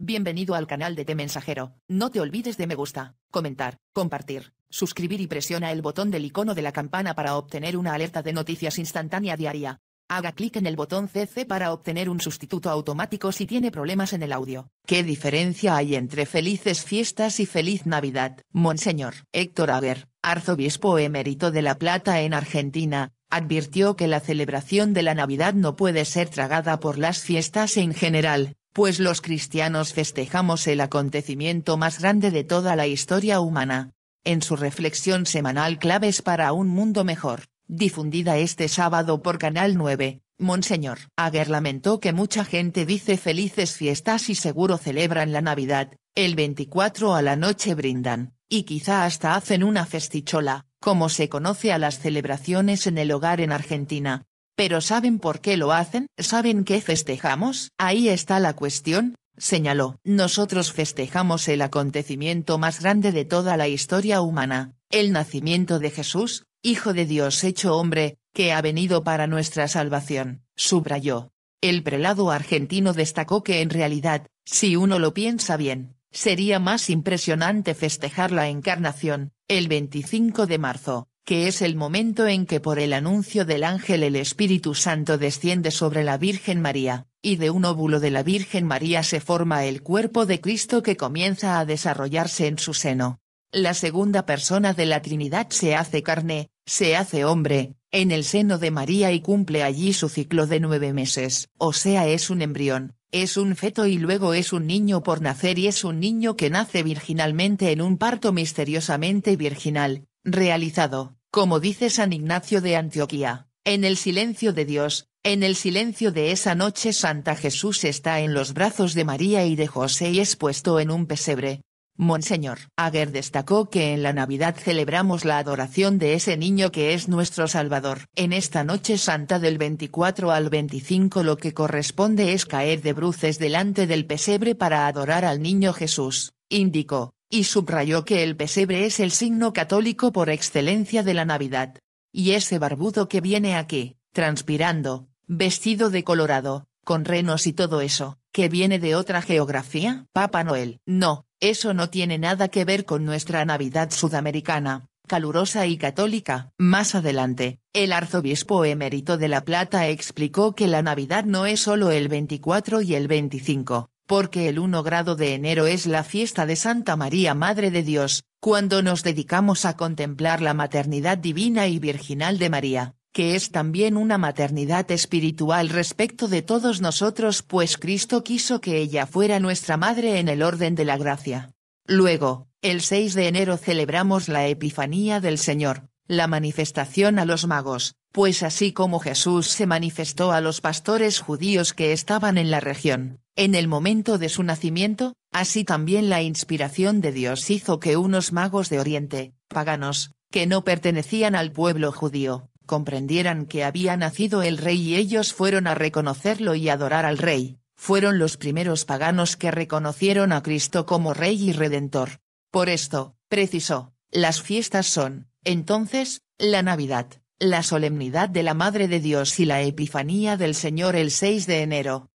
Bienvenido al canal de Te Mensajero. No te olvides de me gusta, comentar, compartir, suscribir y presiona el botón del icono de la campana para obtener una alerta de noticias instantánea diaria. Haga clic en el botón CC para obtener un sustituto automático si tiene problemas en el audio. ¿Qué diferencia hay entre felices fiestas y feliz Navidad? Monseñor Héctor Aguer, arzobispo emérito de La Plata en Argentina, advirtió que la celebración de la Navidad no puede ser tragada por las fiestas en general pues los cristianos festejamos el acontecimiento más grande de toda la historia humana. En su reflexión semanal Claves para un Mundo Mejor, difundida este sábado por Canal 9, Monseñor Aguer lamentó que mucha gente dice felices fiestas y seguro celebran la Navidad, el 24 a la noche brindan, y quizá hasta hacen una festichola, como se conoce a las celebraciones en el hogar en Argentina, pero ¿saben por qué lo hacen? ¿Saben qué festejamos? Ahí está la cuestión, señaló. Nosotros festejamos el acontecimiento más grande de toda la historia humana, el nacimiento de Jesús, Hijo de Dios hecho hombre, que ha venido para nuestra salvación, subrayó. El prelado argentino destacó que en realidad, si uno lo piensa bien, sería más impresionante festejar la encarnación, el 25 de marzo, que es el momento en que por el anuncio del ángel el Espíritu Santo desciende sobre la Virgen María, y de un óvulo de la Virgen María se forma el cuerpo de Cristo que comienza a desarrollarse en su seno. La segunda persona de la Trinidad se hace carne, se hace hombre, en el seno de María y cumple allí su ciclo de nueve meses, o sea es un embrión, es un feto y luego es un niño por nacer y es un niño que nace virginalmente en un parto misteriosamente virginal, realizado como dice San Ignacio de Antioquía, en el silencio de Dios, en el silencio de esa noche santa Jesús está en los brazos de María y de José y es puesto en un pesebre. Monseñor Aguer destacó que en la Navidad celebramos la adoración de ese niño que es nuestro Salvador. En esta noche santa del 24 al 25 lo que corresponde es caer de bruces delante del pesebre para adorar al niño Jesús, indicó y subrayó que el pesebre es el signo católico por excelencia de la Navidad. Y ese barbudo que viene aquí, transpirando, vestido de colorado, con renos y todo eso, que viene de otra geografía, Papá Noel. No, eso no tiene nada que ver con nuestra Navidad sudamericana, calurosa y católica. Más adelante, el arzobispo emérito de La Plata explicó que la Navidad no es solo el 24 y el 25, porque el 1 grado de enero es la fiesta de Santa María Madre de Dios, cuando nos dedicamos a contemplar la maternidad divina y virginal de María, que es también una maternidad espiritual respecto de todos nosotros pues Cristo quiso que ella fuera nuestra madre en el orden de la gracia. Luego, el 6 de enero celebramos la Epifanía del Señor, la manifestación a los magos, pues así como Jesús se manifestó a los pastores judíos que estaban en la región, en el momento de su nacimiento, así también la inspiración de Dios hizo que unos magos de Oriente, paganos, que no pertenecían al pueblo judío, comprendieran que había nacido el rey y ellos fueron a reconocerlo y adorar al rey, fueron los primeros paganos que reconocieron a Cristo como rey y redentor. Por esto, precisó, las fiestas son, entonces, la Navidad, la solemnidad de la Madre de Dios y la Epifanía del Señor el 6 de enero.